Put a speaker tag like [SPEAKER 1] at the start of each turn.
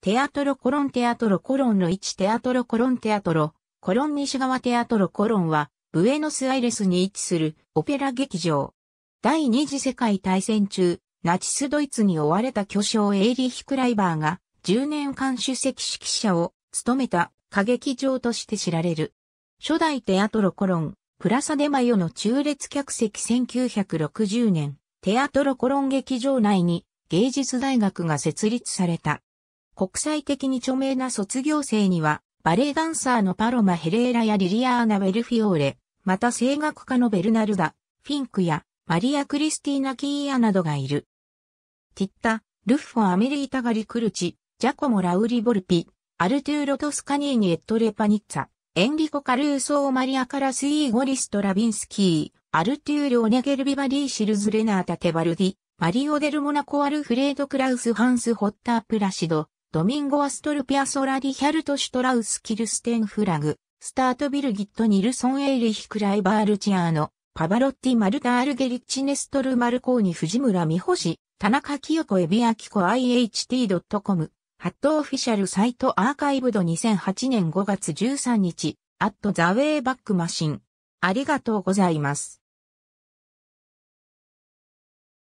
[SPEAKER 1] テアトロコロンテアトロコロンの1テアトロコロンテアトロ、コロン西側テアトロコロンは、ブエノスアイレスに位置するオペラ劇場。第二次世界大戦中、ナチスドイツに追われた巨匠エイリヒ・クライバーが10年間主席指揮者を務めた歌劇場として知られる。初代テアトロコロン、プラサデマヨの中列客席1960年、テアトロコロン劇場内に芸術大学が設立された。国際的に著名な卒業生には、バレエダンサーのパロマ・ヘレーラやリリアーナ・ウェルフィオーレ、また声楽家のベルナルダ、フィンクやマリア・クリスティーナ・キーヤなどがいる。ティッタ、ルッフォ・アメリータ・ガリ・クルチ、ジャコモ・ラウリ・ボルピ、アルトゥーロ・トスカニーニ・エットレ・パニッツァ、エンリコ・カルーソー・マリア・カラス・イーゴリスト・ラビンスキー、アルトゥーロ・オネゲル・ビバリー・シルズ・レナータ・テバルディ、マリオ・デル・モナコ・アルフレード・クラウス・ハンス・ホッター・プラシド、ドミンゴ・アストルピア・ソラディ・ヒャルト・シュトラウス・キルステン・フラグ、スタート・ビルギット・ニルソン・エイリヒ・クライバー・ルチアーノ、パバロッティ・マルタ・アルゲリッチ・ネストル・マルコーニ・藤村美シ、田中清子・エビアキコ IHT.com、ハットオフィシャルサイトアーカイブド2008年5月13日、アットザウェイバックマシン。ありがとうございます。